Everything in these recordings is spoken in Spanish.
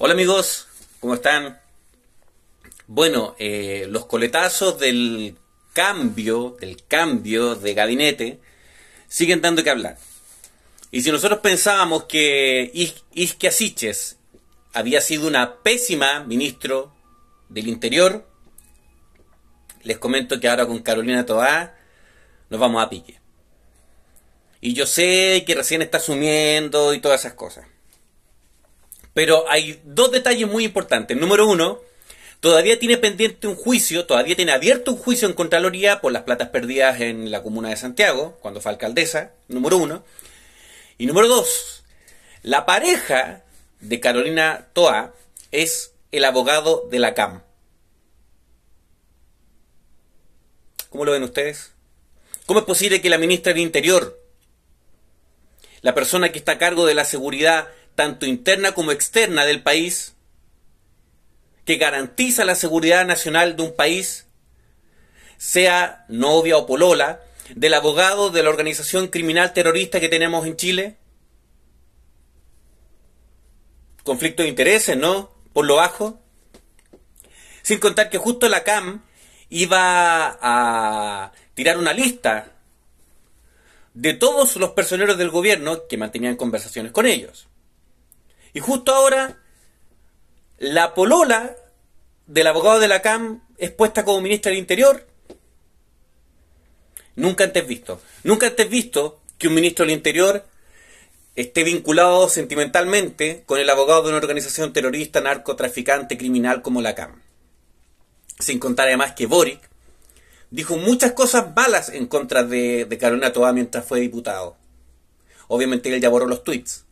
Hola amigos, ¿cómo están? Bueno, eh, los coletazos del cambio, del cambio de gabinete, siguen dando que hablar. Y si nosotros pensábamos que Isque había sido una pésima ministro del Interior, les comento que ahora con Carolina Toá nos vamos a pique. Y yo sé que recién está asumiendo y todas esas cosas. Pero hay dos detalles muy importantes. Número uno, todavía tiene pendiente un juicio, todavía tiene abierto un juicio en Contraloría por las platas perdidas en la comuna de Santiago, cuando fue alcaldesa, número uno. Y número dos, la pareja de Carolina Toa es el abogado de la CAM. ¿Cómo lo ven ustedes? ¿Cómo es posible que la ministra del Interior, la persona que está a cargo de la seguridad tanto interna como externa del país, que garantiza la seguridad nacional de un país, sea novia o polola, del abogado de la organización criminal terrorista que tenemos en Chile? Conflicto de intereses, ¿no? Por lo bajo. Sin contar que justo la CAM iba a tirar una lista de todos los personeros del gobierno que mantenían conversaciones con ellos. Y justo ahora, la polola del abogado de la CAM es puesta como ministra del Interior. Nunca antes visto. Nunca antes visto que un ministro del Interior esté vinculado sentimentalmente con el abogado de una organización terrorista, narcotraficante, criminal como la CAM. Sin contar además que Boric dijo muchas cosas malas en contra de, de Carolina Toa mientras fue diputado. Obviamente él ya borró los tweets.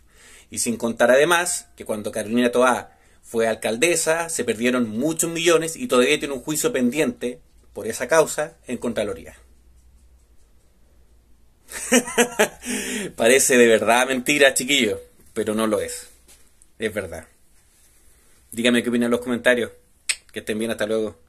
Y sin contar además que cuando Carolina Toá fue alcaldesa se perdieron muchos millones y todavía tiene un juicio pendiente por esa causa en Contraloría. Parece de verdad mentira, chiquillo, pero no lo es. Es verdad. Dígame qué opinan los comentarios. Que estén bien, hasta luego.